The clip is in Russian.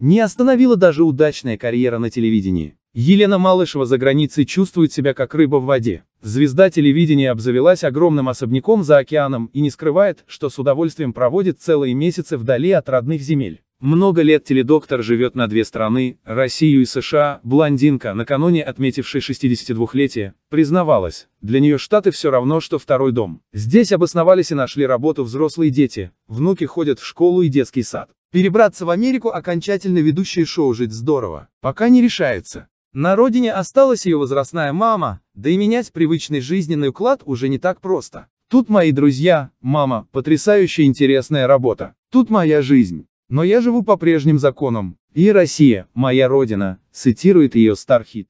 Не остановила даже удачная карьера на телевидении. Елена Малышева за границей чувствует себя как рыба в воде. Звезда телевидения обзавелась огромным особняком за океаном и не скрывает, что с удовольствием проводит целые месяцы вдали от родных земель. Много лет теледоктор живет на две страны, Россию и США, блондинка, накануне отметившей 62-летие, признавалась, для нее Штаты все равно, что второй дом. Здесь обосновались и нашли работу взрослые дети, внуки ходят в школу и детский сад. Перебраться в Америку окончательно ведущее шоу «Жить здорово» пока не решается. На родине осталась ее возрастная мама, да и менять привычный жизненный уклад уже не так просто. Тут мои друзья, мама, потрясающе интересная работа. Тут моя жизнь. Но я живу по прежним законам. И Россия, моя родина, цитирует ее Стархит.